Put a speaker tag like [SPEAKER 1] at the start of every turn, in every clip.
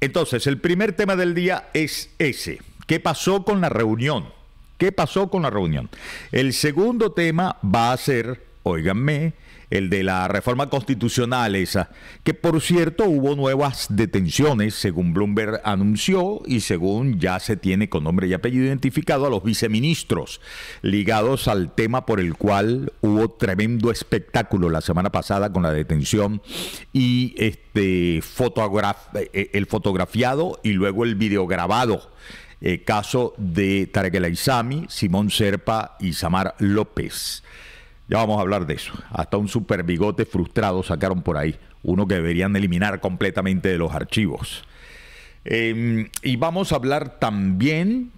[SPEAKER 1] Entonces, el primer tema del día es ese. ¿Qué pasó con la reunión? ¿Qué pasó con la reunión? El segundo tema va a ser, óiganme, el de la reforma constitucional esa, que por cierto hubo nuevas detenciones, según Bloomberg anunció y según ya se tiene con nombre y apellido identificado a los viceministros ligados al tema por el cual hubo tremendo espectáculo la semana pasada con la detención y este eh, el fotografiado y luego el videograbado. Eh, caso de Tarek Isami, Simón Serpa y Samar López. Ya vamos a hablar de eso. Hasta un super bigote frustrado sacaron por ahí. Uno que deberían eliminar completamente de los archivos. Em, y vamos a hablar también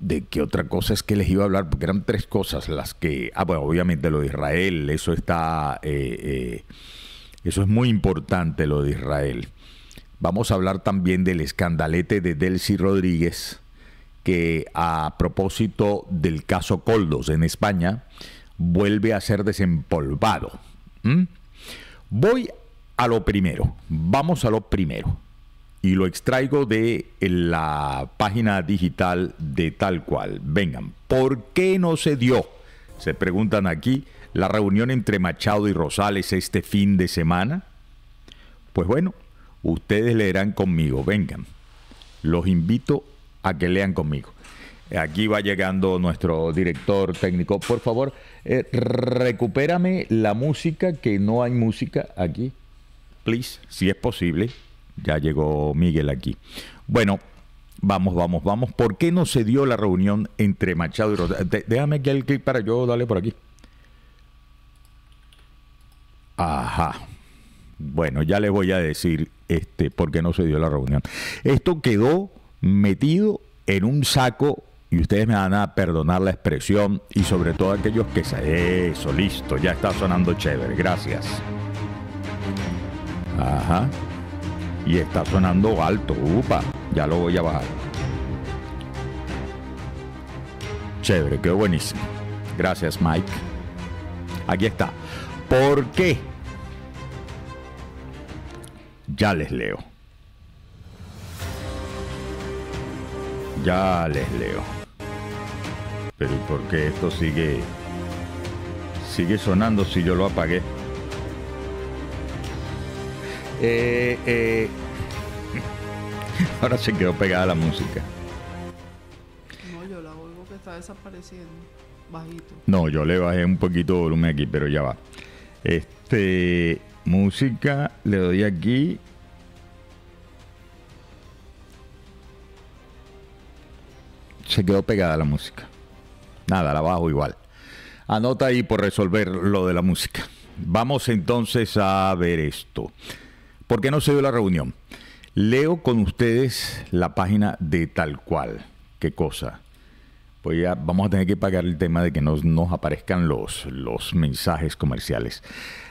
[SPEAKER 1] de qué otra cosa es que les iba a hablar, porque eran tres cosas las que. Ah, bueno, obviamente lo de Israel, eso está. Eh, eh, eso es muy importante lo de Israel. Vamos a hablar también del escandalete de Delcy Rodríguez, que a propósito del caso Coldos en España vuelve a ser desempolvado. ¿Mm? Voy a lo primero, vamos a lo primero. Y lo extraigo de la página digital de tal cual. Vengan, ¿por qué no se dio? Se preguntan aquí la reunión entre Machado y Rosales este fin de semana. Pues bueno, ustedes leerán conmigo, vengan. Los invito a que lean conmigo. Aquí va llegando nuestro director técnico. Por favor, eh, recupérame la música, que no hay música aquí. Please, si es posible. Ya llegó Miguel aquí. Bueno, vamos, vamos, vamos. ¿Por qué no se dio la reunión entre Machado y déjame que el clip para yo, dale por aquí. Ajá. Bueno, ya le voy a decir este, por qué no se dio la reunión. Esto quedó metido en un saco y ustedes me van a perdonar la expresión y sobre todo aquellos que se... Eso, listo, ya está sonando chévere, gracias. Ajá. Y está sonando alto, upa, ya lo voy a bajar. Chévere, qué buenísimo. Gracias, Mike. Aquí está. ¿Por qué? Ya les leo. Ya les leo. Pero porque esto sigue... sigue sonando si yo lo apagué? Eh, eh. Ahora se quedó pegada la música.
[SPEAKER 2] No, yo la vuelvo que está desapareciendo. Bajito.
[SPEAKER 1] No, yo le bajé un poquito de volumen aquí, pero ya va. Este... Música, le doy aquí se quedó pegada la música. Nada, la bajo igual. Anota ahí por resolver lo de la música. Vamos entonces a ver esto. ¿Por qué no se dio la reunión? Leo con ustedes la página de tal cual. ¿Qué cosa? Pues ya vamos a tener que pagar el tema de que nos, nos aparezcan los, los mensajes comerciales.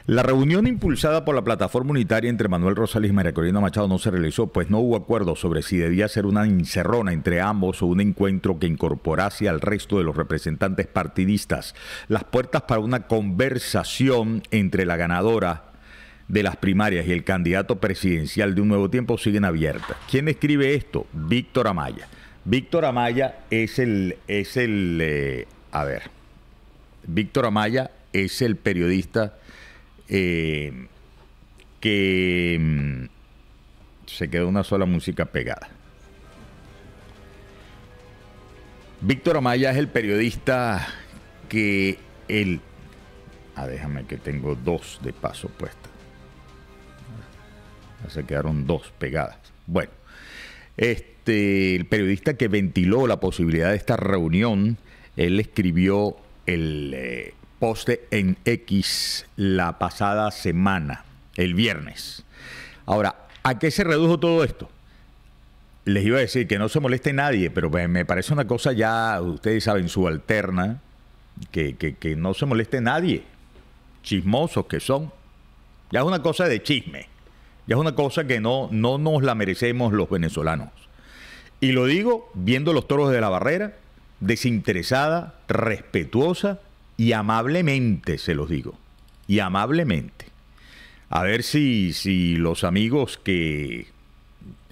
[SPEAKER 1] La reunión impulsada por la plataforma unitaria entre Manuel Rosales y María Corina Machado no se realizó, pues no hubo acuerdo sobre si debía ser una encerrona entre ambos o un encuentro que incorporase al resto de los representantes partidistas. Las puertas para una conversación entre la ganadora de las primarias y el candidato presidencial de un nuevo tiempo siguen abiertas. ¿Quién escribe esto? Víctor Amaya. Víctor Amaya es el, es el, eh, a ver, Víctor Amaya es el periodista eh, que mm, se quedó una sola música pegada. Víctor Amaya es el periodista que él... Ah, déjame que tengo dos de paso puesta Se quedaron dos pegadas. Bueno, este, el periodista que ventiló la posibilidad de esta reunión, él escribió el eh, poste en X la pasada semana, el viernes. Ahora, ¿a qué se redujo todo esto? Les iba a decir que no se moleste nadie, pero me parece una cosa ya, ustedes saben, subalterna, que, que, no se moleste nadie. Chismosos que son. Ya es una cosa de chisme. Ya es una cosa que no, no nos la merecemos los venezolanos. Y lo digo viendo los toros de la barrera, desinteresada, respetuosa y amablemente se los digo. Y amablemente. A ver si, si los amigos que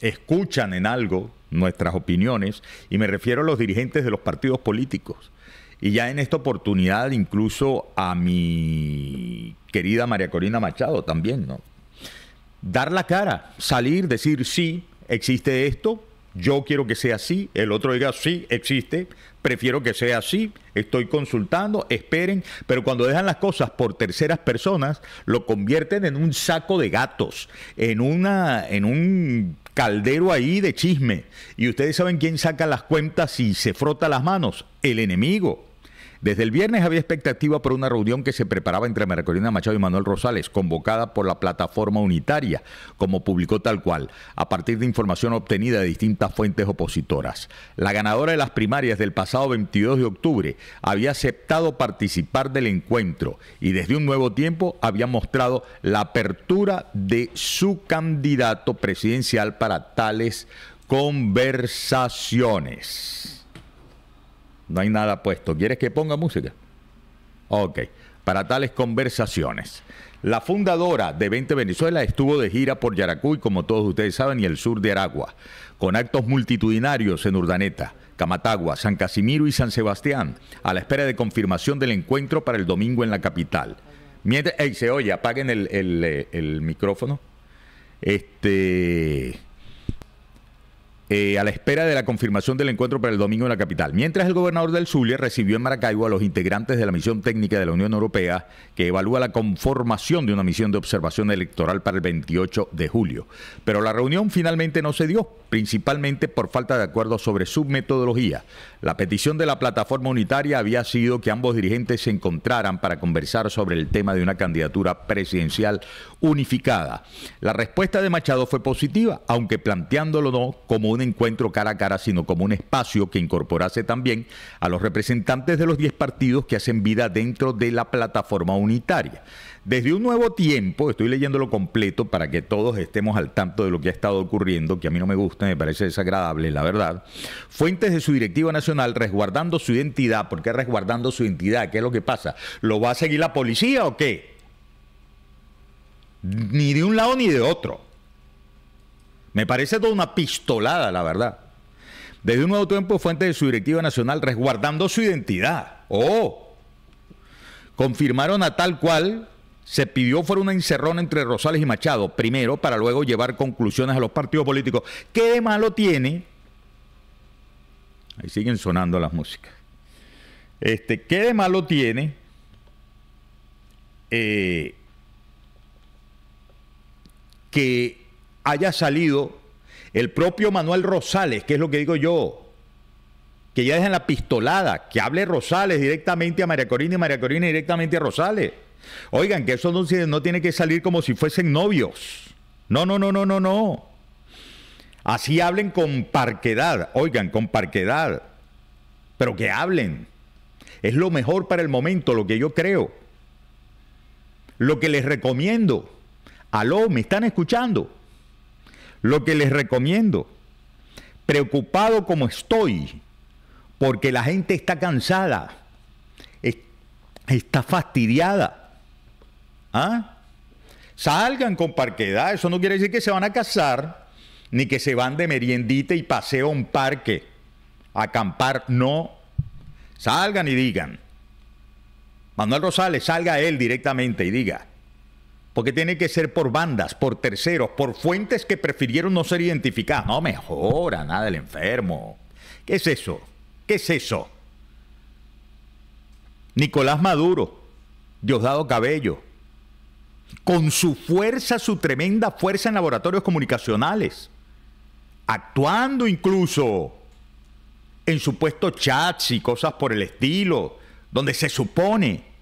[SPEAKER 1] escuchan en algo nuestras opiniones, y me refiero a los dirigentes de los partidos políticos, y ya en esta oportunidad incluso a mi querida María Corina Machado también, ¿no? Dar la cara, salir, decir, sí, existe esto, yo quiero que sea así, el otro diga, sí, existe, prefiero que sea así, estoy consultando, esperen, pero cuando dejan las cosas por terceras personas, lo convierten en un saco de gatos, en, una, en un caldero ahí de chisme. Y ustedes saben quién saca las cuentas y se frota las manos, el enemigo. Desde el viernes había expectativa por una reunión que se preparaba entre Mercolina Machado y Manuel Rosales, convocada por la plataforma unitaria, como publicó tal cual, a partir de información obtenida de distintas fuentes opositoras. La ganadora de las primarias del pasado 22 de octubre había aceptado participar del encuentro y desde un nuevo tiempo había mostrado la apertura de su candidato presidencial para tales conversaciones. No hay nada puesto. ¿Quieres que ponga música? Ok. Para tales conversaciones. La fundadora de 20 Venezuela estuvo de gira por Yaracuy, como todos ustedes saben, y el sur de Aragua, con actos multitudinarios en Urdaneta, Camatagua, San Casimiro y San Sebastián, a la espera de confirmación del encuentro para el domingo en la capital. Mientras, ¡Ey, se oye, apaguen el, el eh, micrófono. Este. Eh, a la espera de la confirmación del encuentro para el domingo en la capital. Mientras el gobernador del Zulia recibió en Maracaibo a los integrantes de la misión técnica de la Unión Europea que evalúa la conformación de una misión de observación electoral para el 28 de julio. Pero la reunión finalmente no se dio, principalmente por falta de acuerdo sobre su metodología. La petición de la plataforma unitaria había sido que ambos dirigentes se encontraran para conversar sobre el tema de una candidatura presidencial unificada. La respuesta de Machado fue positiva, aunque planteándolo no como un encuentro cara a cara, sino como un espacio que incorporase también a los representantes de los 10 partidos que hacen vida dentro de la plataforma unitaria. Desde un nuevo tiempo, estoy leyéndolo completo para que todos estemos al tanto de lo que ha estado ocurriendo, que a mí no me gusta, me parece desagradable, la verdad. Fuentes de su directiva nacional resguardando su identidad, ¿por qué resguardando su identidad? ¿Qué es lo que pasa? ¿Lo va a seguir la policía o qué? Ni de un lado ni de otro. Me parece toda una pistolada, la verdad. Desde un nuevo tiempo, fuente de su directiva nacional resguardando su identidad. ¡Oh! Confirmaron a tal cual se pidió fuera una encerrona entre Rosales y Machado, primero para luego llevar conclusiones a los partidos políticos. ¿Qué de malo tiene? Ahí siguen sonando las músicas. Este, ¿Qué de malo tiene eh, que haya salido el propio Manuel Rosales, que es lo que digo yo, que ya dejen la pistolada, que hable Rosales directamente a María Corina y María Corina directamente a Rosales. Oigan, que eso no, no tiene que salir como si fuesen novios. No, no, no, no, no, no. Así hablen con parquedad, oigan, con parquedad, pero que hablen. Es lo mejor para el momento, lo que yo creo. Lo que les recomiendo. Aló, ¿me están escuchando? Lo que les recomiendo, preocupado como estoy, porque la gente está cansada, está fastidiada. ¿ah? Salgan con parquedad, eso no quiere decir que se van a casar, ni que se van de meriendita y paseo a un parque, a acampar, no. Salgan y digan. Manuel Rosales, salga él directamente y diga, porque tiene que ser por bandas, por terceros, por fuentes que prefirieron no ser identificadas. No mejora nada el enfermo. ¿Qué es eso? ¿Qué es eso? Nicolás Maduro, Diosdado Cabello, con su fuerza, su tremenda fuerza en laboratorios comunicacionales, actuando incluso en supuestos chats y cosas por el estilo, donde se supone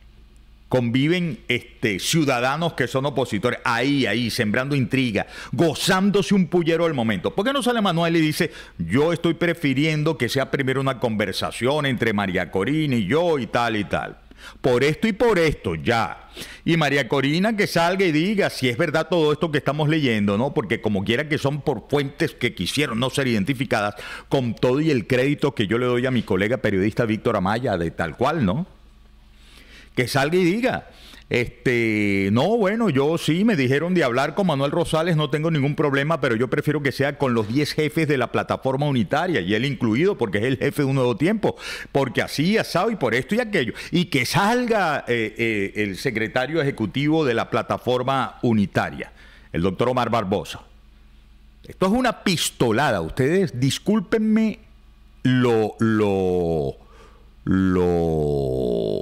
[SPEAKER 1] conviven este, ciudadanos que son opositores, ahí, ahí, sembrando intriga, gozándose un pullero al momento. ¿Por qué no sale Manuel y dice, yo estoy prefiriendo que sea primero una conversación entre María Corina y yo y tal y tal? Por esto y por esto, ya. Y María Corina que salga y diga si es verdad todo esto que estamos leyendo, ¿no? Porque como quiera que son por fuentes que quisieron no ser identificadas, con todo y el crédito que yo le doy a mi colega periodista Víctor Amaya, de tal cual, ¿no? que salga y diga. Este, no, bueno, yo sí me dijeron de hablar con Manuel Rosales, no tengo ningún problema, pero yo prefiero que sea con los 10 jefes de la plataforma unitaria, y él incluido, porque es el jefe de un nuevo tiempo, porque así, asado y por esto y aquello. Y que salga eh, eh, el secretario ejecutivo de la plataforma unitaria, el doctor Omar Barbosa. Esto es una pistolada, ustedes discúlpenme lo, lo, lo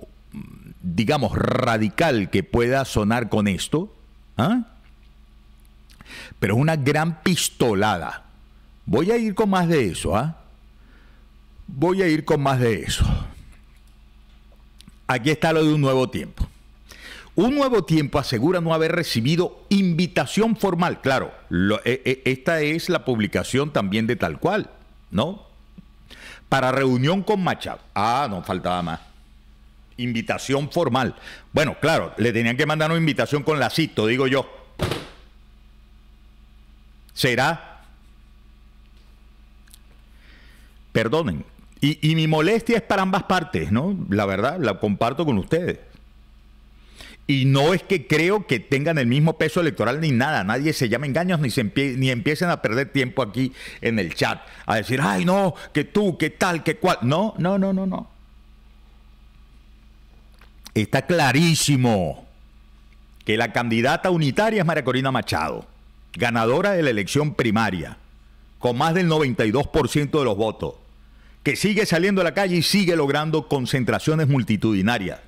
[SPEAKER 1] digamos, radical que pueda sonar con esto, ¿ah? pero es una gran pistolada. Voy a ir con más de eso, ¿ah? Voy a ir con más de eso. Aquí está lo de un nuevo tiempo. Un nuevo tiempo asegura no haber recibido invitación formal. Claro, e, e, esta es la publicación también de tal cual, ¿no? Para reunión con Machado. Ah, no faltaba más invitación formal. Bueno, claro, le tenían que mandar una invitación con lacito, digo yo. ¿Será? Perdonen. Y, mi molestia es para ambas partes, ¿no? La verdad, la comparto con ustedes. Y no es que creo que tengan el mismo peso electoral ni nada. Nadie se llama engaños ni, ni empiecen a perder tiempo aquí en el chat. A decir, ay, no, que tú, que tal, que cual. No, no, no, no, no está clarísimo que la candidata unitaria es María Corina Machado, ganadora de la elección primaria, con más del 92% de los votos, que sigue saliendo a la calle y sigue logrando concentraciones multitudinarias,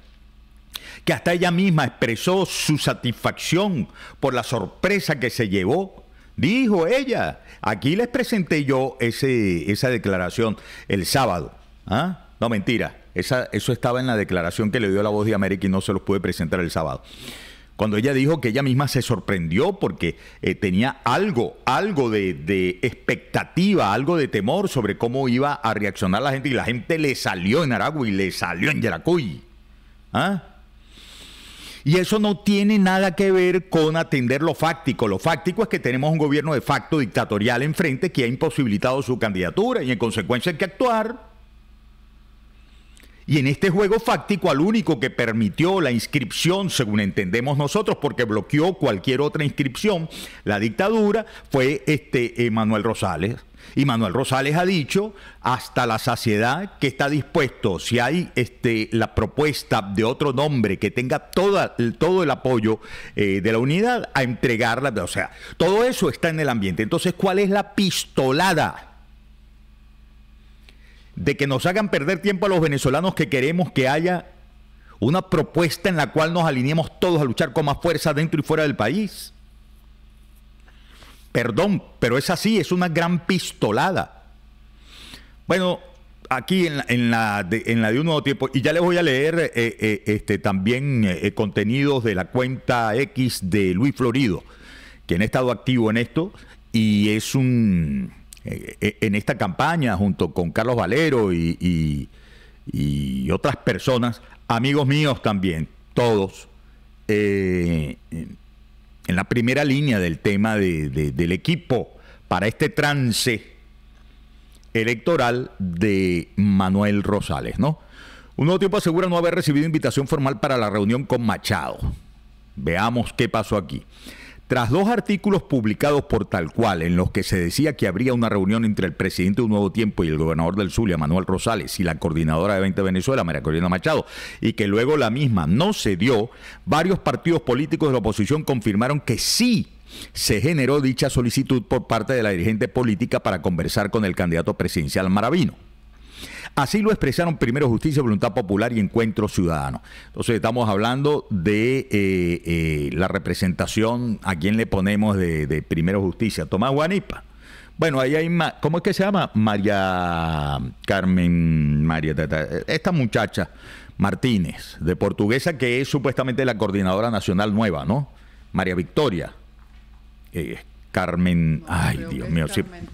[SPEAKER 1] que hasta ella misma expresó su satisfacción por la sorpresa que se llevó. Dijo ella, aquí les presenté yo ese, esa declaración el sábado. ¿ah? No, mentira eso estaba en la declaración que le dio la voz de América y no se los pude presentar el sábado. Cuando ella dijo que ella misma se sorprendió porque eh, tenía algo, algo de, expectativa, algo de temor sobre cómo iba a reaccionar la gente y la gente le salió en Aragua y le salió en Yaracuy. ¿Ah? Y eso no tiene nada que ver con atender lo fáctico. Lo fáctico es que tenemos un gobierno de facto dictatorial enfrente que ha imposibilitado su candidatura y en consecuencia hay que actuar. Y en este juego fáctico al único que permitió la inscripción, según entendemos nosotros, porque bloqueó cualquier otra inscripción, la dictadura, fue este Manuel Rosales. Y Manuel Rosales ha dicho hasta la saciedad que está dispuesto, si hay este, la propuesta de otro nombre que tenga todo el apoyo eh, de la unidad, a entregarla. O sea, todo eso está en el ambiente. Entonces, ¿cuál es la pistolada? de que nos hagan perder tiempo a los venezolanos que queremos que haya una propuesta en la cual nos alineemos todos a luchar con más fuerza dentro y fuera del país. Perdón, pero es así, es una gran pistolada. Bueno, aquí en la, en la, de, un nuevo tiempo, y ya les voy a leer eh, eh, este, también eh, contenidos de la cuenta X de Luis Florido, quien ha estado activo en esto y es un eh, eh, en esta campaña junto con Carlos Valero y, otras personas, amigos míos también, todos, eh, en la primera línea del tema del equipo para este trance electoral de Manuel Rosales, ¿no? Un nuevo tiempo asegura no haber recibido invitación formal para la reunión con Machado. Veamos qué pasó aquí. Tras dos artículos publicados por tal cual, en los que se decía que habría una reunión entre el presidente de Un Nuevo Tiempo y el gobernador del Zulia, Manuel Rosales, y la coordinadora de 20 Venezuela, María Corina Machado, y que luego la misma no se dio, varios partidos políticos de la oposición confirmaron que sí se generó dicha solicitud por parte de la dirigente política para conversar con el candidato presidencial Maravino. Así lo expresaron primero Justicia, Voluntad Popular y Encuentro Ciudadano. Entonces estamos hablando de eh, eh, la representación, a quien le ponemos de, primero Justicia, Tomás Guanipa. Bueno, ahí hay más. ¿Cómo es que se llama? María Carmen, María, esta muchacha Martínez, de portuguesa, que es supuestamente la coordinadora nacional nueva, ¿no? María Victoria. Eh, Carmen, ay Dios mío, Carmen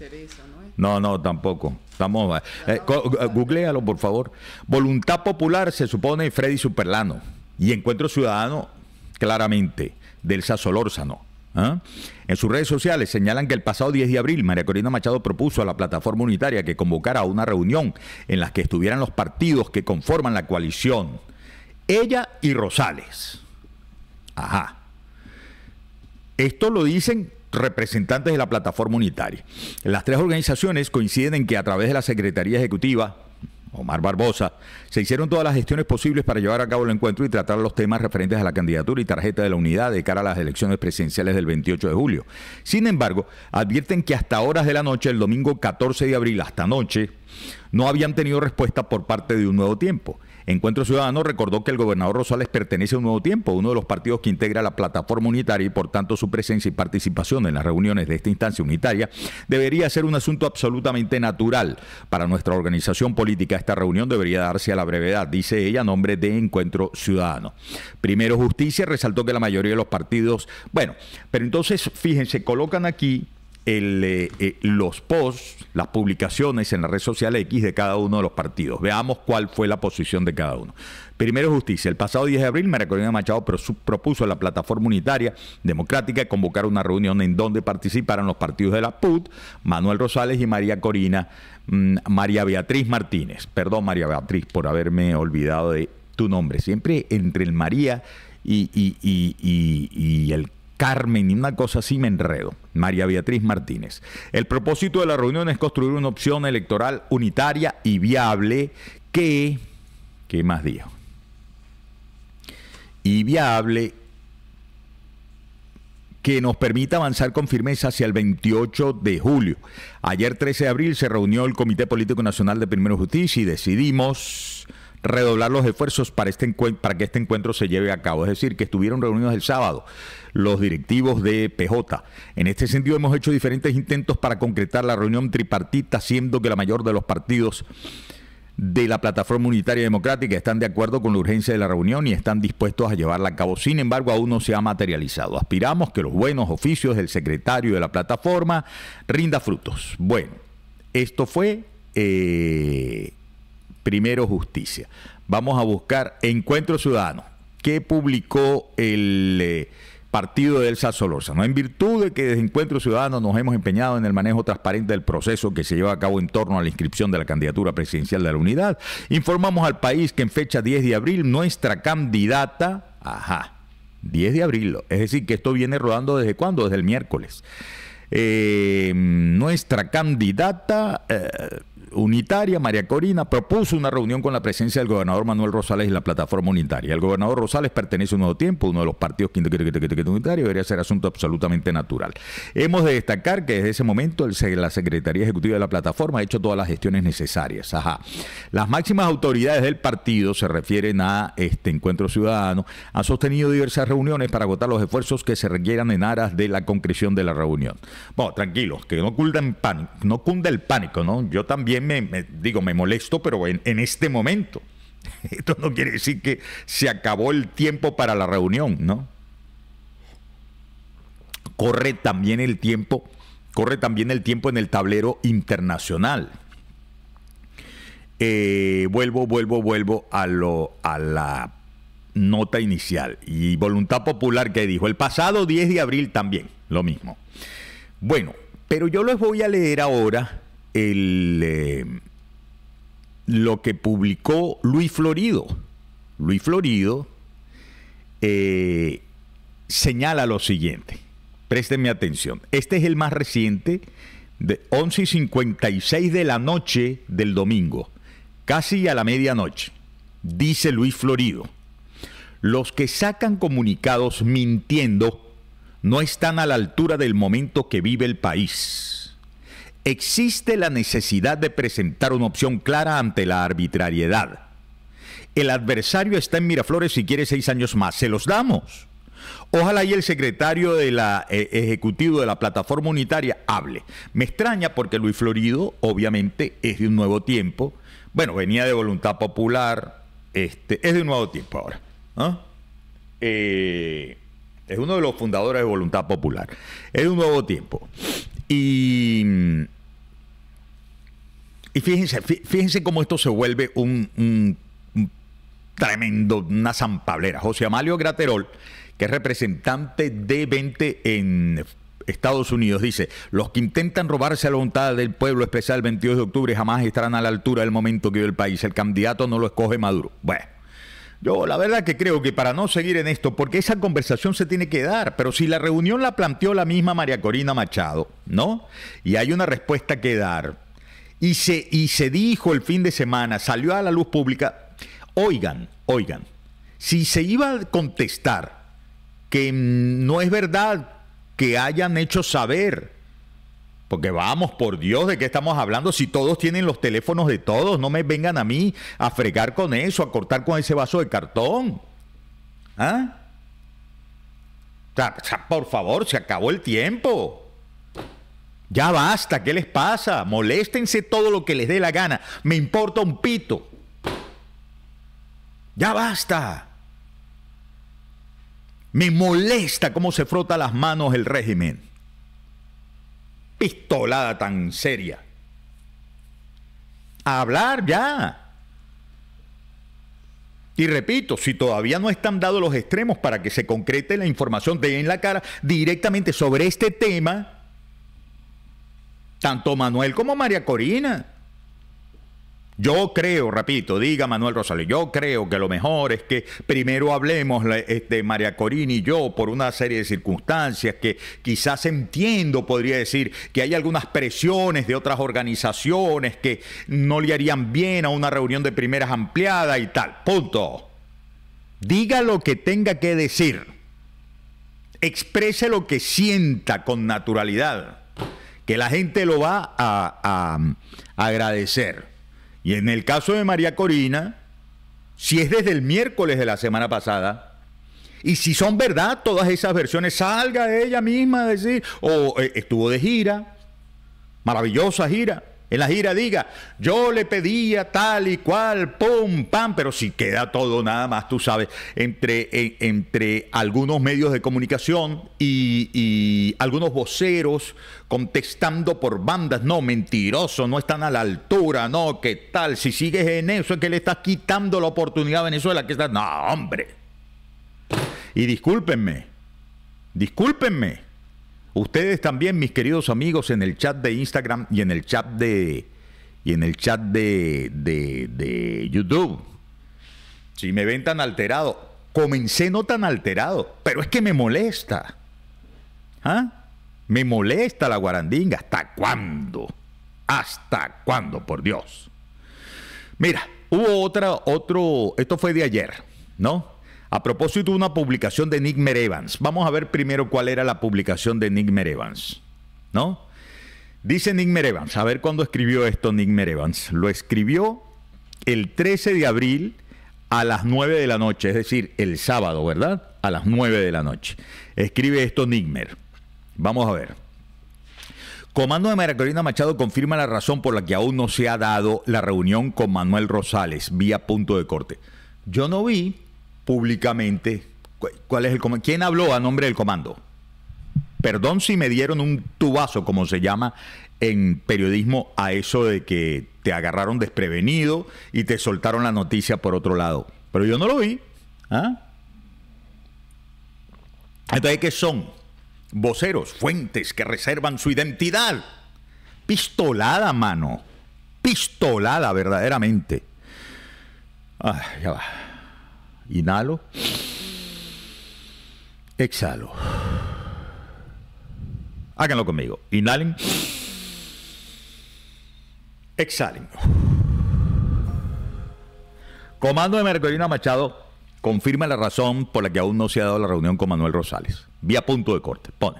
[SPEAKER 1] ¿no? no, no, tampoco. Vamos eh, eh, googlealo, por favor. Voluntad Popular se supone Freddy Superlano y Encuentro Ciudadano, claramente, del Solórzano. ¿ah? En sus redes sociales señalan que el pasado 10 de abril María Corina Machado propuso a la plataforma unitaria que convocara una reunión en la que estuvieran los partidos que conforman la coalición. Ella y Rosales. Ajá. Esto lo dicen representantes de la plataforma unitaria. Las tres organizaciones coinciden en que a través de la Secretaría Ejecutiva, Omar Barbosa, se hicieron todas las gestiones posibles para llevar a cabo el encuentro y tratar los temas referentes a la candidatura y tarjeta de la unidad de cara a las elecciones presidenciales del 28 de julio. Sin embargo, advierten que hasta horas de la noche, el domingo 14 de abril hasta noche, no habían tenido respuesta por parte de un nuevo tiempo. Encuentro Ciudadano recordó que el gobernador Rosales pertenece a un nuevo tiempo, uno de los partidos que integra la plataforma unitaria y por tanto su presencia y participación en las reuniones de esta instancia unitaria debería ser un asunto absolutamente natural. Para nuestra organización política esta reunión debería darse a la brevedad, dice ella a nombre de Encuentro Ciudadano. Primero Justicia resaltó que la mayoría de los partidos, bueno, pero entonces fíjense, colocan aquí eh, eh, los posts, las publicaciones en la red social X de cada uno de los partidos. Veamos cuál fue la posición de cada uno. Primero Justicia. El pasado 10 de abril, María Corina Machado propuso a la plataforma unitaria democrática convocar una reunión en donde participaran los partidos de la PUT, Manuel Rosales y María Corina, mm, María Beatriz Martínez. Perdón, María Beatriz, por haberme olvidado de tu nombre. Siempre entre el María y el Carmen y una cosa así me enredo. María Beatriz Martínez. El propósito de la reunión es construir una opción electoral unitaria y viable que, ¿qué más dijo? Y viable que nos permita avanzar con firmeza hacia el 28 de julio. Ayer 13 de abril se reunió el Comité Político Nacional de Primero Justicia y decidimos redoblar los esfuerzos este para, que este encuentro se lleve a cabo. Es decir, que estuvieron reunidos el sábado los directivos de PJ. En este sentido hemos hecho diferentes intentos para concretar la reunión tripartita, siendo que la mayor de los partidos de la plataforma unitaria democrática están de acuerdo con la urgencia de la reunión y están dispuestos a llevarla a cabo. Sin embargo, aún no se ha materializado. Aspiramos que los buenos oficios del secretario de la plataforma rinda frutos. Bueno, esto fue eh, primero justicia. Vamos a buscar Encuentro Ciudadano. ¿Qué publicó el eh, partido de Elsa ¿no? En virtud de que desde Encuentro Ciudadano nos hemos empeñado en el manejo transparente del proceso que se lleva a cabo en torno a la inscripción de la candidatura presidencial de la unidad, informamos al país que en fecha 10 de abril nuestra candidata, ajá, 10 de abril, es decir, que esto viene rodando desde cuándo, desde el miércoles. Eh, nuestra candidata eh, unitaria, María Corina, propuso una reunión con la presencia del gobernador Manuel Rosales y la plataforma unitaria. El gobernador Rosales pertenece a un nuevo tiempo, uno de los partidos unitario. debería ser asunto absolutamente natural. Hemos de destacar que desde ese momento el, la Secretaría Ejecutiva de la plataforma ha hecho todas las gestiones necesarias. Ajá. Las máximas autoridades del partido se refieren a este encuentro ciudadano, han sostenido diversas reuniones para agotar los esfuerzos que se requieran en aras de la concreción de la reunión. Bueno, tranquilos, que no cunda, pánico, no cunda el pánico, ¿no? Yo también me, digo, me molesto, pero en, este momento. Esto no quiere decir que se acabó el tiempo para la reunión, ¿no? Corre también el tiempo, corre también el tiempo en el tablero internacional. Eh, vuelvo, vuelvo, vuelvo a, lo, a la nota inicial. Y Voluntad Popular que dijo, el pasado 10 de abril también, lo mismo. Bueno, pero yo les voy a leer ahora eh, lo que publicó Luis Florido. Luis Florido eh, señala lo siguiente. mi atención. Este es el más reciente de 11 y de la noche del domingo, casi a la medianoche, dice Luis Florido. Los que sacan comunicados mintiendo no están a la altura del momento que vive el país existe la necesidad de presentar una opción clara ante la arbitrariedad. El adversario está en Miraflores si quiere seis años más. Se los damos. Ojalá y el secretario eh, ejecutivo de la plataforma unitaria hable. Me extraña porque Luis Florido, obviamente, es de un nuevo tiempo. Bueno, venía de Voluntad Popular. Este, es de un nuevo tiempo ahora. Eh, es uno de los fundadores de Voluntad Popular. Es de un nuevo tiempo. Y mm, y fíjense, fíjense cómo esto se vuelve un, tremendo, una zampablera. José Amalio Graterol, que es representante de 20 en Estados Unidos, dice, los que intentan robarse la voluntad del pueblo especial 22 de octubre jamás estarán a la altura del momento que vive el país. El candidato no lo escoge Maduro. Bueno, yo la verdad que creo que para no seguir en esto, porque esa conversación se tiene que dar, pero si la reunión la planteó la misma María Corina Machado, ¿no? Y hay una respuesta que dar y se, y se dijo el fin de semana, salió a la luz pública, oigan, oigan, si se iba a contestar que no es verdad que hayan hecho saber, porque vamos, por Dios, ¿de qué estamos hablando? Si todos tienen los teléfonos de todos, no me vengan a mí a fregar con eso, a cortar con ese vaso de cartón. ¿Ah? por favor, se acabó el tiempo. Ya basta, ¿qué les pasa? Moléstense todo lo que les dé la gana. Me importa un pito. Ya basta. Me molesta cómo se frota las manos el régimen. Pistolada tan seria. A hablar ya. Y repito, si todavía no están dados los extremos para que se concrete la información, de en la cara directamente sobre este tema tanto Manuel como María Corina. Yo creo, repito, diga Manuel Rosales, yo creo que lo mejor es que primero hablemos de este, María Corina y yo por una serie de circunstancias que quizás entiendo, podría decir, que hay algunas presiones de otras organizaciones que no le harían bien a una reunión de primeras ampliada y tal. Punto. Diga lo que tenga que decir. Exprese lo que sienta con naturalidad que la gente lo va a, mm, agradecer. Y en el caso de María Corina, si es desde el miércoles de la semana pasada, y si son verdad todas esas versiones, salga ella misma a decir, o oh, eh, estuvo de gira, maravillosa gira, en la gira diga, yo le pedía tal y cual, pum, pam, pero si queda todo nada más, tú sabes, entre, entre algunos medios de comunicación y, y, algunos voceros contestando por bandas, no, mentiroso, no están a la altura, no, ¿qué tal? Si sigues en eso es que le estás quitando la oportunidad a Venezuela, que está no, hombre. Y discúlpenme, discúlpenme Ustedes también, mis queridos amigos, en el chat de Instagram y en el chat de y en el chat de, de, YouTube. Si me ven tan alterado, comencé no tan alterado, pero es que me molesta. ¿Ah? Me molesta la guarandinga. ¿Hasta cuándo? ¿Hasta cuándo, por Dios? Mira, hubo otra, otro, esto fue de ayer, ¿no? A propósito de una publicación de Nick Evans. Vamos a ver primero cuál era la publicación de Nick Merevans. ¿No? Dice Nick Merevans. A ver cuándo escribió esto Nick Evans. Lo escribió el 13 de abril a las 9 de la noche, es decir, el sábado, ¿verdad? A las 9 de la noche. Escribe esto Nick Nigmer. Vamos a ver. Comando de María Corina Machado confirma la razón por la que aún no se ha dado la reunión con Manuel Rosales, vía punto de corte. Yo no vi públicamente cuál es el quién habló a nombre del comando. Perdón si me dieron un tubazo, como se llama en periodismo, a eso de que te agarraron desprevenido y te soltaron la noticia por otro lado. Pero yo no lo vi. ¿ah? Entonces, ¿qué son? Voceros, fuentes que reservan su identidad. Pistolada, mano. Pistolada, verdaderamente. Ah, ya va. Inhalo. Exhalo. Háganlo conmigo. Inhalen. Exhalen. Comando de Mercolina Machado confirma la razón por la que aún no se ha dado la reunión con Manuel Rosales. Vía punto de corte. Pone.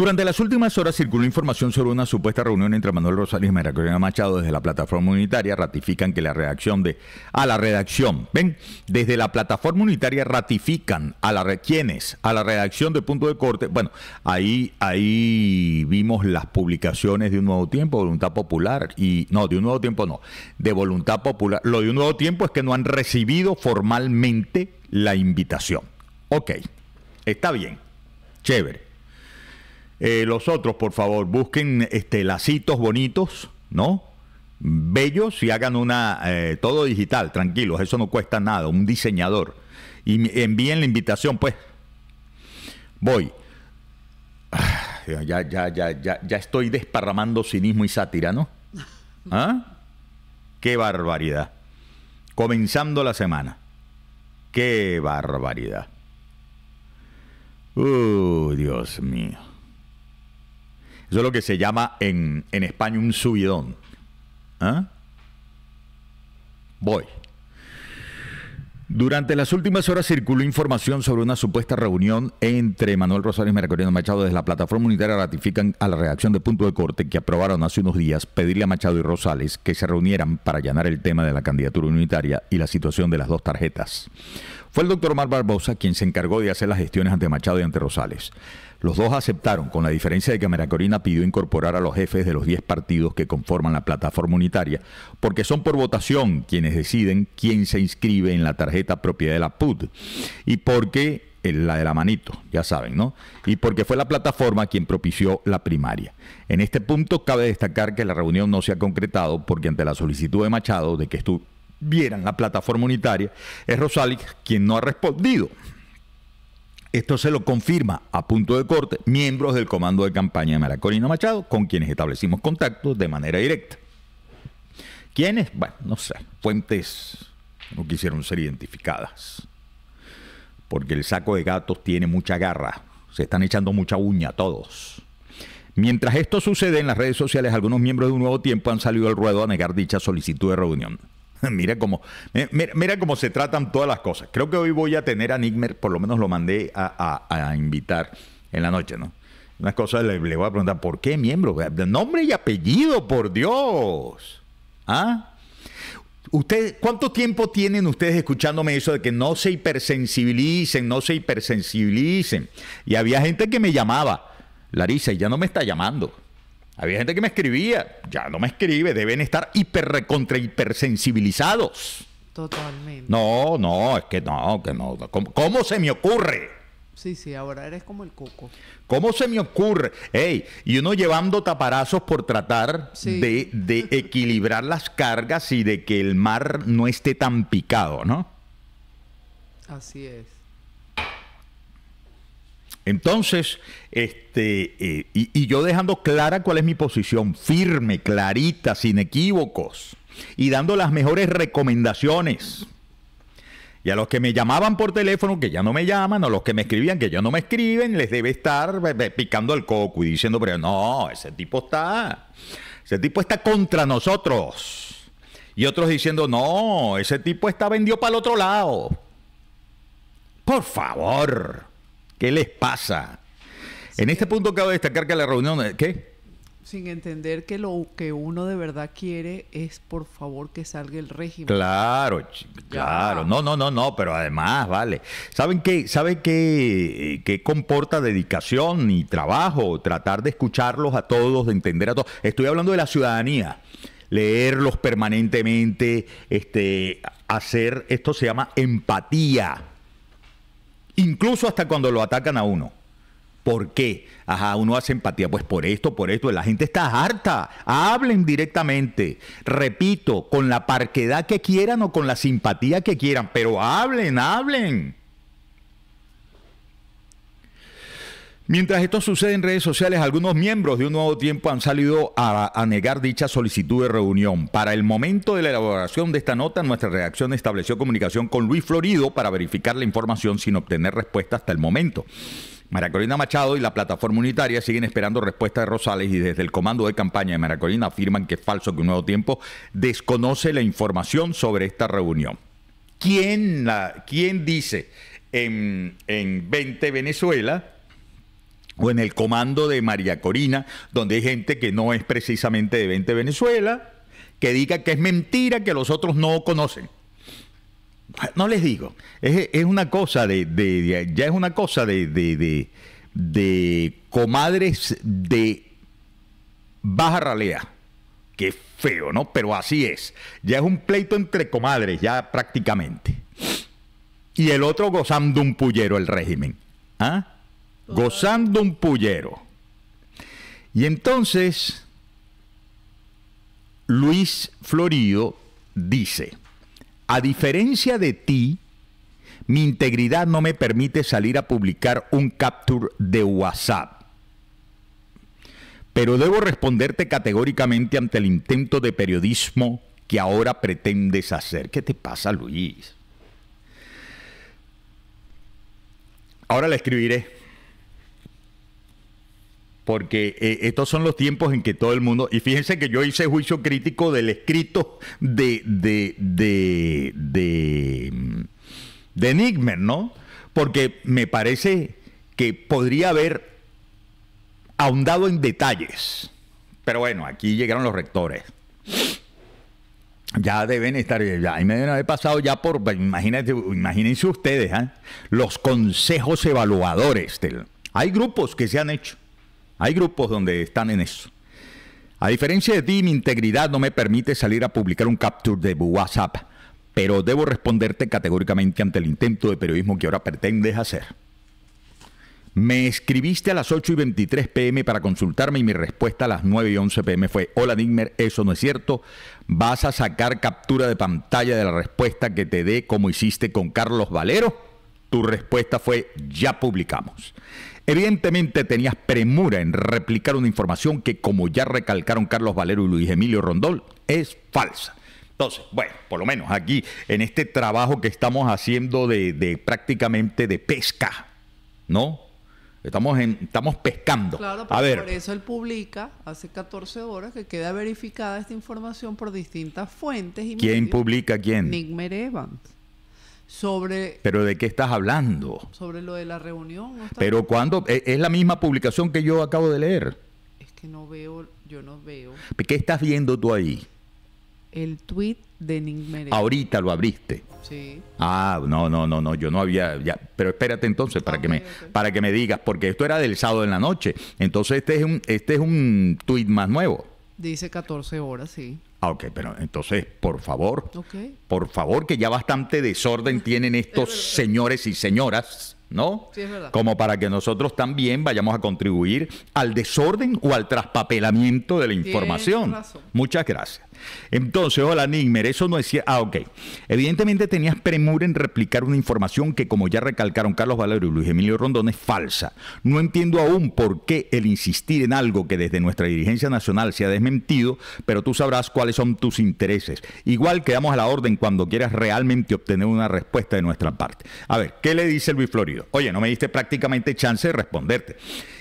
[SPEAKER 1] Durante las últimas horas circuló información sobre una supuesta reunión entre Manuel Rosales y María Machado desde la plataforma unitaria. Ratifican que la redacción de a la redacción, ven, desde la plataforma unitaria ratifican a la quiénes a la redacción de Punto de Corte. Bueno, ahí ahí vimos las publicaciones de un nuevo tiempo, Voluntad Popular y no de un nuevo tiempo no de Voluntad Popular. Lo de un nuevo tiempo es que no han recibido formalmente la invitación. Ok, está bien, chévere. Eh, los otros, por favor, busquen este, lacitos bonitos, ¿no? Bellos y hagan una, eh, todo digital, tranquilos, eso no cuesta nada, un diseñador. Y envíen la invitación, pues. Voy. Ah, ya, ya, ya, estoy desparramando cinismo y sátira, ¿no? ¿Ah? Qué barbaridad. Comenzando la semana. Qué barbaridad. Uh, Dios mío. Eso es lo que se llama en, España un subidón. ¿Ah? Voy. Durante las últimas horas circuló información sobre una supuesta reunión entre Manuel Rosales y Mercuriano Machado desde la plataforma unitaria ratifican a la redacción de punto de corte que aprobaron hace unos días pedirle a Machado y Rosales que se reunieran para allanar el tema de la candidatura unitaria y la situación de las dos tarjetas. Fue el doctor Mar Barbosa quien se encargó de hacer las gestiones ante Machado y ante Rosales. Los dos aceptaron, con la diferencia de que Corina pidió incorporar a los jefes de los 10 partidos que conforman la plataforma unitaria, porque son por votación quienes deciden quién se inscribe en la tarjeta propiedad de la PUD, y porque eh, la de la manito, ya saben, ¿no? Y porque fue la plataforma quien propició la primaria. En este punto cabe destacar que la reunión no se ha concretado porque ante la solicitud de Machado de que, estuvo vieran la plataforma unitaria, es Rosales quien no ha respondido. Esto se lo confirma a punto de corte miembros del comando de campaña de Maracorino Machado, con quienes establecimos contacto de manera directa. ¿Quiénes? Bueno, no sé, fuentes no quisieron ser identificadas, porque el saco de gatos tiene mucha garra, se están echando mucha uña todos. Mientras esto sucede en las redes sociales, algunos miembros de un nuevo tiempo han salido al ruedo a negar dicha solicitud de reunión. mira cómo, mira, cómo se tratan todas las cosas. Creo que hoy voy a tener a Nickmer, por lo menos lo mandé a, invitar en la noche, ¿no? Una cosa, le, voy a preguntar, ¿por qué miembro? Nombre y apellido, por Dios. ¿Ah? Usted, ¿Cuánto tiempo tienen ustedes escuchándome eso de que no se hipersensibilicen, no se hipersensibilicen? Y había gente que me llamaba, Larisa, y ya no me está llamando. Había gente que me escribía, ya no me escribe, deben estar hiper contra hipersensibilizados.
[SPEAKER 2] Totalmente.
[SPEAKER 1] No, no, es que no, que no. ¿Cómo, se me ocurre?
[SPEAKER 2] Sí, sí, ahora eres como el coco.
[SPEAKER 1] ¿Cómo se me ocurre? Ey, y uno llevando taparazos por tratar de equilibrar las cargas y de que el mar no esté tan picado, ¿no?
[SPEAKER 2] Así es.
[SPEAKER 1] Entonces, este, eh, y, y, yo dejando clara cuál es mi posición, firme, clarita, sin equívocos, y dando las mejores recomendaciones. Y a los que me llamaban por teléfono, que ya no me llaman, a los que me escribían, que ya no me escriben, les debe estar picando el coco y diciendo, pero no, ese tipo está, ese tipo está contra nosotros. Y otros diciendo, no, ese tipo está vendido para el otro lado. Por favor. ¿Qué les pasa? En este punto cabe destacar que la reunión... Eh, ¿Qué?
[SPEAKER 2] sin entender que lo que uno de verdad quiere es por favor que salga el régimen.
[SPEAKER 1] Claro, claro. No, no, no, no, pero además, vale. ¿Saben qué, saben qué, eh, qué comporta dedicación y trabajo? Tratar de escucharlos a todos, de entender a todos. Estoy hablando de la ciudadanía. Leerlos permanentemente, este, hacer, esto se llama empatía incluso hasta cuando lo atacan a uno. ¿Por qué? Ajá, uno hace empatía. Pues por esto, por esto. La gente está harta. Hablen directamente. Repito, con la parquedad que quieran o con la simpatía que quieran, pero hablen, hablen. Mientras esto sucede en redes sociales, algunos miembros de un nuevo tiempo han salido a, negar dicha solicitud de reunión. Para el momento de la elaboración de esta nota, nuestra redacción estableció comunicación con Luis Florido para verificar la información sin obtener respuesta hasta el momento. María Machado y la plataforma unitaria siguen esperando respuesta de Rosales y desde el comando de campaña de Maracolina afirman que es falso que un nuevo tiempo desconoce la información sobre esta reunión. ¿Quién, dice en 20 Venezuela? o en el comando de María Corina, donde hay gente que no es precisamente de 20 Venezuela, que diga que es mentira, que los otros no conocen. No les digo, es, una cosa de, ya es una cosa de, de, de comadres de baja ralea. Qué feo, ¿no? Pero así es. Ya es un pleito entre comadres, ya prácticamente. Y el otro gozando un pullero el régimen. ¿Ah? gozando un pullero. Y entonces, Luis Florido dice, a diferencia de ti, mi integridad no me permite salir a publicar un capture de WhatsApp. Pero debo responderte categóricamente ante el intento de periodismo que ahora pretendes hacer. ¿Qué te pasa, Luis? Ahora le escribiré porque eh, estos son los tiempos en que todo el mundo, y fíjense que yo hice juicio crítico del escrito de, de, de, Enigmer, ¿no? Porque me parece que podría haber ahondado en detalles. Pero bueno, aquí llegaron los rectores. Ya deben estar, eh, ya ahí me deben haber pasado ya por, pues, imagínense ustedes, ¿eh? los consejos evaluadores. hay grupos que se han hecho hay grupos donde están en eso. A diferencia de ti, mi integridad no me permite salir a publicar un capture de WhatsApp, pero debo responderte categóricamente ante el intento de periodismo que ahora pretendes hacer. Me escribiste a las 8 y 23 pm para consultarme y mi respuesta a las 9 y 11 pm fue, hola Digmer, eso no es cierto, vas a sacar captura de pantalla de la respuesta que te dé como hiciste con Carlos Valero. Tu respuesta fue, ya publicamos. Evidentemente tenías premura en replicar una información que, como ya recalcaron Carlos Valero y Luis Emilio Rondol, es falsa. Entonces, bueno, por lo menos aquí, en este trabajo que estamos haciendo de, prácticamente de pesca, ¿no? Estamos, estamos pescando. Claro, por eso
[SPEAKER 2] él publica hace 14 horas que queda verificada esta información por distintas fuentes. Y ¿Quién publica quién? Nick Merevans sobre...
[SPEAKER 1] Pero ¿de qué estás hablando?
[SPEAKER 2] Sobre lo de la reunión.
[SPEAKER 1] Pero cuando... ¿E-, es la misma publicación que yo acabo de leer. Es que
[SPEAKER 2] no veo, yo no veo.
[SPEAKER 1] ¿Qué estás viendo tú ahí?
[SPEAKER 2] El tweet de Nick
[SPEAKER 1] Ahorita lo abriste. Sí. Ah, no, no, no, no, yo no había ya, pero espérate entonces para ah, que me para que me digas porque esto era del sábado en la noche. Entonces este es un este es un tuit más nuevo.
[SPEAKER 2] Dice 14 horas, sí.
[SPEAKER 1] Ah, ok, pero entonces, por favor, por favor, que ya bastante desorden tienen estos señores y señoras, ¿no? Sí, es verdad. Como para que nosotros también vayamos a contribuir al desorden o al traspapelamiento de la información. Muchas gracias. Entonces, hola Nigmer, eso no decía. Ah, ok. Evidentemente tenías premura en replicar una información que, como ya recalcaron Carlos Valero y Luis Emilio Rondón, es falsa. No entiendo aún por qué el insistir en algo que desde nuestra dirigencia nacional se ha desmentido, pero tú sabrás cuáles son tus intereses. Igual quedamos a la orden cuando quieras realmente obtener una respuesta de nuestra parte. A ver, ¿qué le dice Luis Florido? Oye, no me diste prácticamente chance de responderte.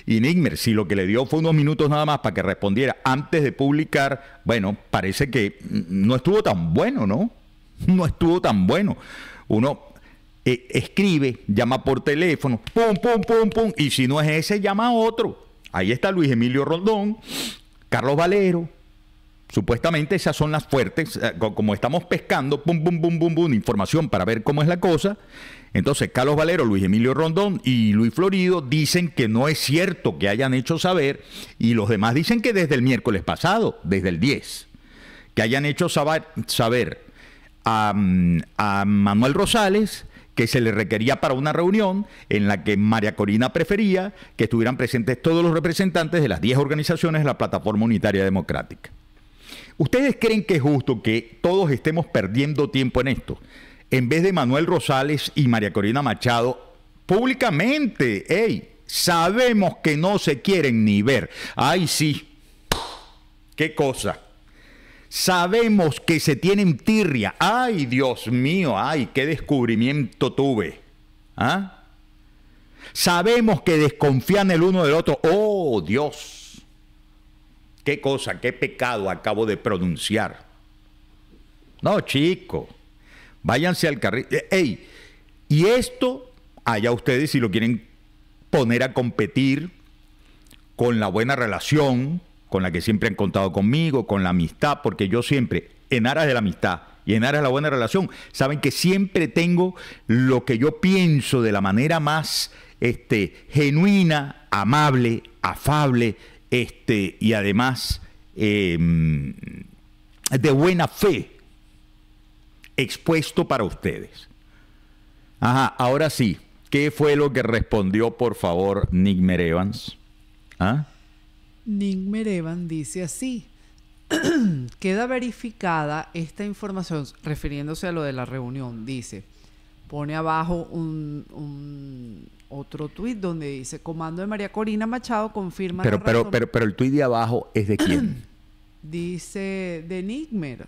[SPEAKER 1] Y Nigmer, si lo que le dio fue unos minutos nada más para que respondiera antes de publicar, bueno, parece que no estuvo tan bueno, ¿no? No estuvo tan bueno. Uno eh, escribe, llama por teléfono, pum, pum, pum, pum, y si no es ese, llama a otro. Ahí está Luis Emilio Rondón, Carlos Valero, Supuestamente esas son las fuertes, eh, como estamos pescando, pum, pum, pum, pum, pum, información para ver cómo es la cosa. Entonces, Carlos Valero, Luis Emilio Rondón y Luis Florido dicen que no es cierto que hayan hecho saber y los demás dicen que desde el miércoles pasado, desde el 10, que hayan hecho saber, a, mm, a Manuel Rosales que se le requería para una reunión en la que María Corina prefería que estuvieran presentes todos los representantes de las 10 organizaciones de la Plataforma Unitaria Democrática. ¿Ustedes creen que es justo que todos estemos perdiendo tiempo en esto? en vez de Manuel Rosales y María Corina Machado, públicamente, hey, sabemos que no se quieren ni ver. Ay, sí, qué cosa. Sabemos que se tienen tirria. Ay, Dios mío, ay, qué descubrimiento tuve. ¿Ah? Sabemos que desconfían el uno del otro. Oh, Dios. Qué cosa, qué pecado acabo de pronunciar. No, chico. Váyanse al carril. Eh, ¡Ey! Y esto, allá ustedes si lo quieren poner a competir con la buena relación, con la que siempre han contado conmigo, con la amistad, porque yo siempre, en aras de la amistad y en aras de la buena relación, saben que siempre tengo lo que yo pienso de la manera más este, genuina, amable, afable, este, y además em, de buena fe expuesto para ustedes. Ajá, ahora sí, ¿qué fue lo que respondió, por favor, Nick Merevans? ¿Ah?
[SPEAKER 2] Nick Merevans dice así. Queda verificada esta información, refiriéndose a lo de la reunión, dice, pone abajo un, otro tuit donde dice, comando de María Corina Machado confirma... Pero, pero, pero,
[SPEAKER 1] pero el tuit de abajo es de quién?
[SPEAKER 2] dice de Nigmer,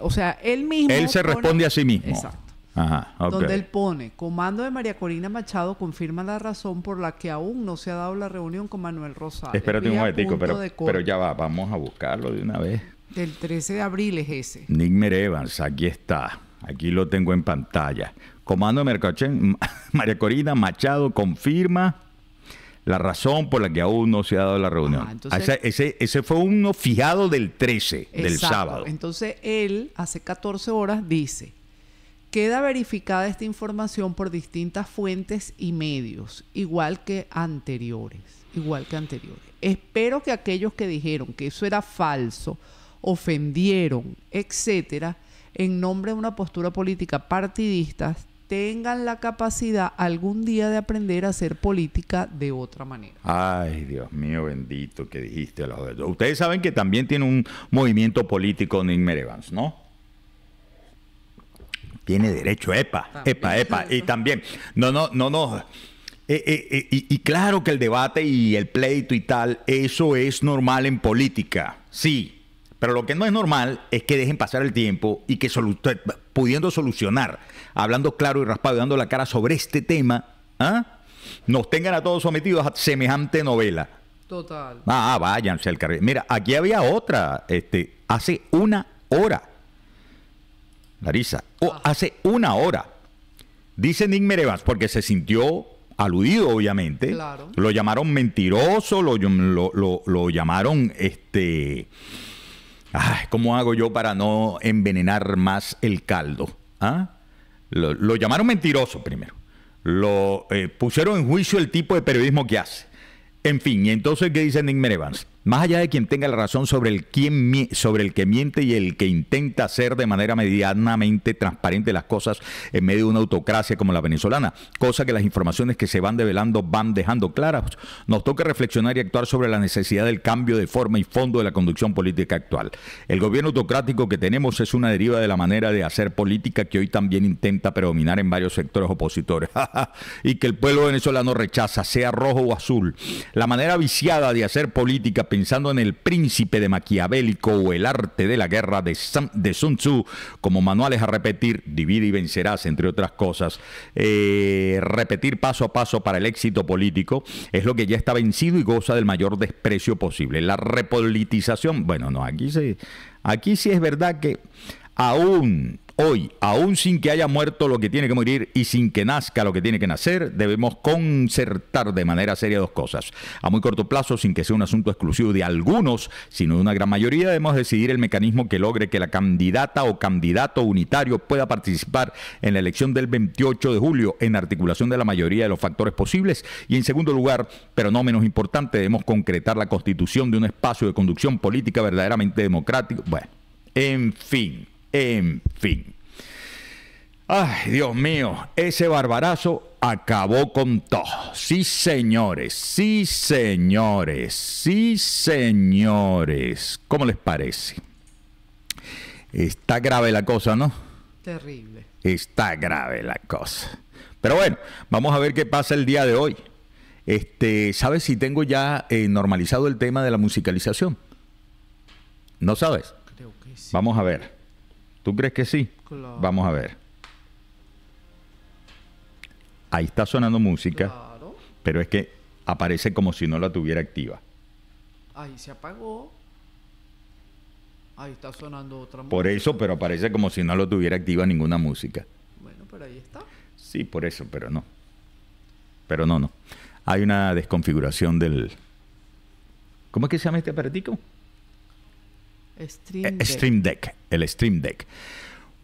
[SPEAKER 2] o sea, él mismo... Él se responde a sí mismo. Exacto.
[SPEAKER 1] Ajá, Donde él
[SPEAKER 2] pone, comando de María Corina Machado confirma la razón por la que aún no se ha dado la reunión con Manuel Rosales. Espérate un momentico, pero, pero
[SPEAKER 1] ya va, vamos a buscarlo de una vez.
[SPEAKER 2] Del 13 de abril es ese.
[SPEAKER 1] Nigmer Evans, aquí está. Aquí lo tengo en pantalla. Comando de María Corina Machado confirma la razón por la que aún no se ha dado la reunión. Ah, ese, ese, fue uno fijado del 13, del sábado.
[SPEAKER 2] Entonces él, hace 14 horas, dice, queda verificada esta información por distintas fuentes y medios, igual que anteriores, igual que anteriores. Espero que aquellos que dijeron que eso era falso, ofendieron, etcétera, en nombre de una postura política partidista, tengan la capacidad algún día de aprender a hacer política de otra manera.
[SPEAKER 1] Ay, Dios mío bendito que dijiste. A los... Ustedes saben que también tiene un movimiento político Nick Merevans ¿no? Tiene derecho, epa, epa, epa. Y también, no, no, no, no. Eh, eh, eh, y, y claro que el debate y el pleito y tal, eso es normal en política, sí. Pero lo que no es normal es que dejen pasar el tiempo y que pudiendo solucionar, hablando claro y raspado y dando la cara sobre este tema, ¿ah? nos tengan a todos sometidos a semejante novela. Total. Ah, ah, váyanse al carril. Mira, aquí había otra, este, hace una hora. Larisa, oh, ah. hace una hora. Dice Nick Merevans, porque se sintió aludido, obviamente. Lo llamaron mentiroso, lo, lo, lo, lo llamaron este ¿cómo hago yo para no envenenar más el caldo? ¿Ah? Lo, llamaron mentiroso primero. Lo eh, pusieron en juicio el tipo de periodismo que hace. En fin, y entonces, ¿qué dice Nick Merevans? Más allá de quien tenga la razón sobre el, quien, sobre el que miente y el que intenta hacer de manera medianamente transparente las cosas en medio de una autocracia como la venezolana, cosa que las informaciones que se van develando van dejando claras, nos toca reflexionar y actuar sobre la necesidad del cambio de forma y fondo de la conducción política actual. El gobierno autocrático que tenemos es una deriva de la manera de hacer política que hoy también intenta predominar en varios sectores opositores y que el pueblo venezolano rechaza, sea rojo o azul. La manera viciada de hacer política pensando en El Príncipe de Maquiavélico o El Arte de la Guerra de, de Sun Tzu, como manuales a repetir, divide y vencerás, entre otras cosas. Eh, repetir paso a paso para el éxito político es lo que ya está vencido y goza del mayor desprecio posible. La repolitización, bueno, no, aquí sí, aquí sí es verdad que aún Hoy, aún sin que haya muerto lo que tiene que morir y sin que nazca lo que tiene que nacer, debemos concertar de manera seria dos cosas. A muy corto plazo, sin que sea un asunto exclusivo de algunos, sino de una gran mayoría, debemos decidir el mecanismo que logre que la candidata o candidato unitario pueda participar en la elección del 28 de julio en articulación de la mayoría de los factores posibles. Y en segundo lugar, pero no menos importante, debemos concretar la constitución de un espacio de conducción política verdaderamente democrático. Bueno, en fin. En fin. Ay, Dios mío, ese barbarazo acabó con todo. Sí, señores, sí, señores, sí, señores. ¿Cómo les parece? Está grave la cosa, ¿no?
[SPEAKER 2] Terrible.
[SPEAKER 1] Está grave la cosa. Pero bueno, vamos a ver qué pasa el día de hoy. Este, ¿sabes si tengo ya eh, normalizado el tema de la musicalización? ¿No sabes? Creo que sí. Vamos a ver. ¿Tú crees que sí? Vamos a ver. Ahí está sonando música, pero es que aparece como si no la tuviera activa.
[SPEAKER 2] Ahí se apagó. Ahí está sonando otra música. Por eso, pero
[SPEAKER 1] aparece como si no lo tuviera activa ninguna música.
[SPEAKER 2] Bueno, pero ahí está.
[SPEAKER 1] Sí, por eso, pero no. Pero no, no. Hay una desconfiguración del... ¿Cómo es que se llama este aparatico?
[SPEAKER 2] Stream
[SPEAKER 1] Deck. el Stream Deck.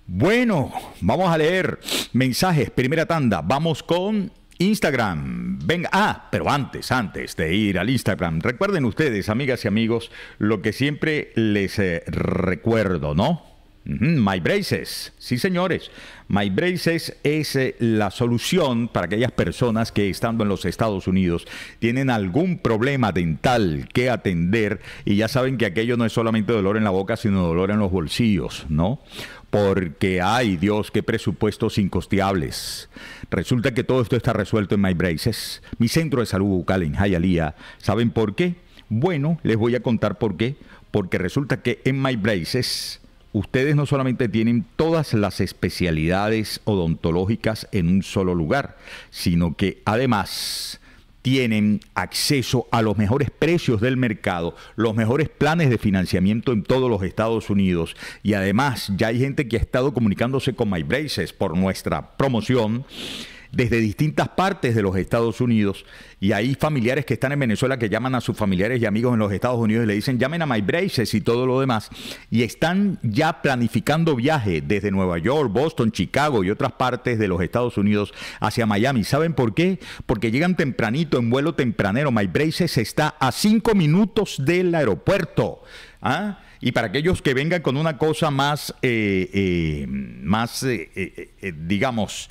[SPEAKER 1] Bueno, vamos a leer mensajes, primera tanda. Vamos con Instagram. Venga, ah, pero antes, antes de ir al Instagram, recuerden ustedes, amigas y amigos, lo que siempre les eh, recuerdo, ¿no? My Braces, sí señores, My Braces es eh, la solución para aquellas personas que estando en los Estados Unidos tienen algún problema dental que atender y ya saben que aquello no es solamente dolor en la boca, sino dolor en los bolsillos, ¿no? Porque, ay Dios, qué presupuestos incosteables. Resulta que todo esto está resuelto en My Braces, mi centro de salud bucal en Hialeah. ¿Saben por qué? Bueno, les voy a contar por qué. Porque resulta que en My Braces ustedes no solamente tienen todas las especialidades odontológicas en un solo lugar, sino que además tienen acceso a los mejores precios del mercado, los mejores planes de financiamiento en todos los Estados Unidos. Y además ya hay gente que ha estado comunicándose con My Braces por nuestra promoción desde distintas partes de los Estados Unidos y hay familiares que están en Venezuela que llaman a sus familiares y amigos en los Estados Unidos y le dicen llamen a My Braces y todo lo demás y están ya planificando viaje desde Nueva York, Boston, Chicago y otras partes de los Estados Unidos hacia Miami. ¿Saben por qué? Porque llegan tempranito en vuelo tempranero. My Braces está a cinco minutos del aeropuerto. ¿Ah? Y para aquellos que vengan con una cosa más, eh, eh, más eh, digamos,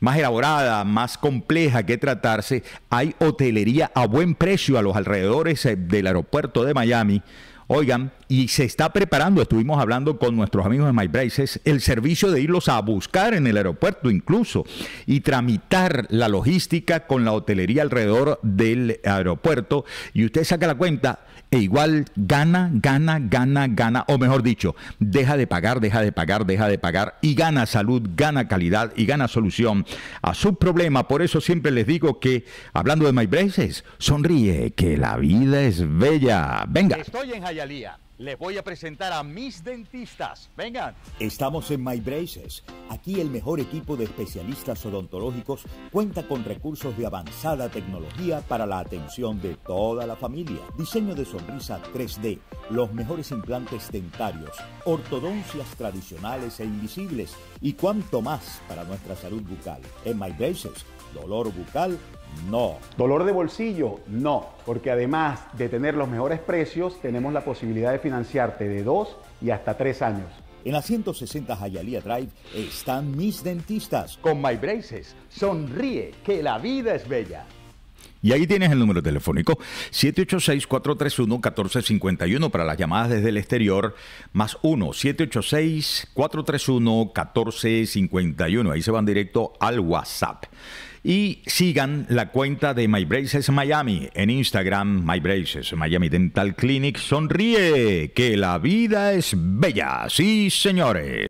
[SPEAKER 1] más elaborada, más compleja que tratarse, hay hotelería a buen precio a los alrededores del aeropuerto de Miami. Oigan, y se está preparando, estuvimos hablando con nuestros amigos de My Braces, el servicio de irlos a buscar en el aeropuerto incluso y tramitar la logística con la hotelería alrededor del aeropuerto. Y usted saca la cuenta e igual gana, gana, gana, gana, o mejor dicho, deja de pagar, deja de pagar, deja de pagar y gana salud, gana calidad y gana solución a su problema. Por eso siempre les digo que, hablando de My Braces, sonríe, que la vida es bella. Venga. Estoy en Hialeah les voy a presentar a mis dentistas. Vengan. Estamos en My Braces. Aquí el mejor equipo de especialistas odontológicos cuenta con recursos de avanzada tecnología para la atención de toda la familia. Diseño de sonrisa 3D, los mejores implantes dentarios, ortodoncias tradicionales e invisibles y cuanto más para nuestra salud bucal. En My Braces, dolor bucal no. Dolor de bolsillo, no, porque además de tener los mejores precios, tenemos la posibilidad de financiarte de dos y hasta tres años. En la 160 Hialeah Drive están mis dentistas. Con My Braces, sonríe que la vida es bella. Y ahí tienes el número telefónico 786-431-1451 para las llamadas desde el exterior, más 1-786-431-1451. Ahí se van directo al WhatsApp. Y sigan la cuenta de My Braces Miami en Instagram, My Braces Miami Dental Clinic. Sonríe, que la vida es bella. Sí, señores.